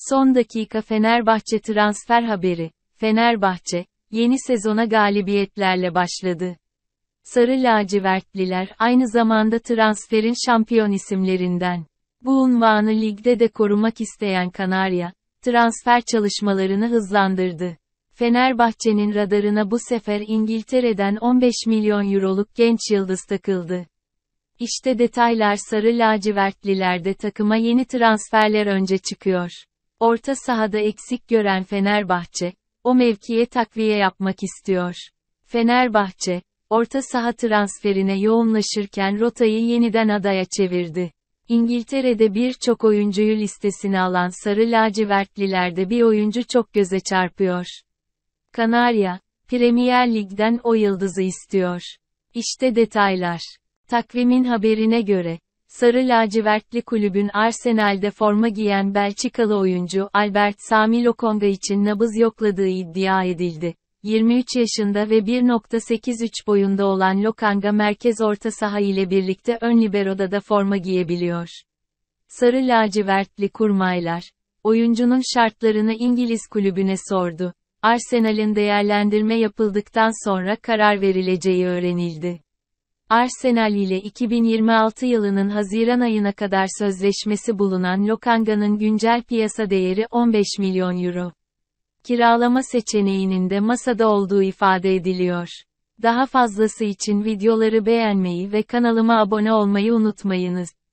Son dakika Fenerbahçe transfer haberi. Fenerbahçe, yeni sezona galibiyetlerle başladı. Sarı lacivertliler aynı zamanda transferin şampiyon isimlerinden. Bu unvanı ligde de korumak isteyen Kanarya, transfer çalışmalarını hızlandırdı. Fenerbahçe'nin radarına bu sefer İngiltere'den 15 milyon euroluk genç yıldız takıldı. İşte detaylar sarı lacivertlilerde takıma yeni transferler önce çıkıyor. Orta sahada eksik gören Fenerbahçe, o mevkiye takviye yapmak istiyor. Fenerbahçe, orta saha transferine yoğunlaşırken rotayı yeniden adaya çevirdi. İngiltere'de birçok oyuncuyu listesine alan sarı lacivertlilerde bir oyuncu çok göze çarpıyor. Kanarya, Premier Lig'den o yıldızı istiyor. İşte detaylar. Takvimin haberine göre, Sarı lacivertli kulübün Arsenal'de forma giyen Belçikalı oyuncu Albert Sami Lokonga için nabız yokladığı iddia edildi. 23 yaşında ve 1.83 boyunda olan Lokanga merkez orta saha ile birlikte ön liberoda da forma giyebiliyor. Sarı lacivertli kurmaylar, oyuncunun şartlarını İngiliz kulübüne sordu. Arsenal'in değerlendirme yapıldıktan sonra karar verileceği öğrenildi. Arsenal ile 2026 yılının Haziran ayına kadar sözleşmesi bulunan Lokanga'nın güncel piyasa değeri 15 milyon euro. Kiralama seçeneğinin de masada olduğu ifade ediliyor. Daha fazlası için videoları beğenmeyi ve kanalıma abone olmayı unutmayınız.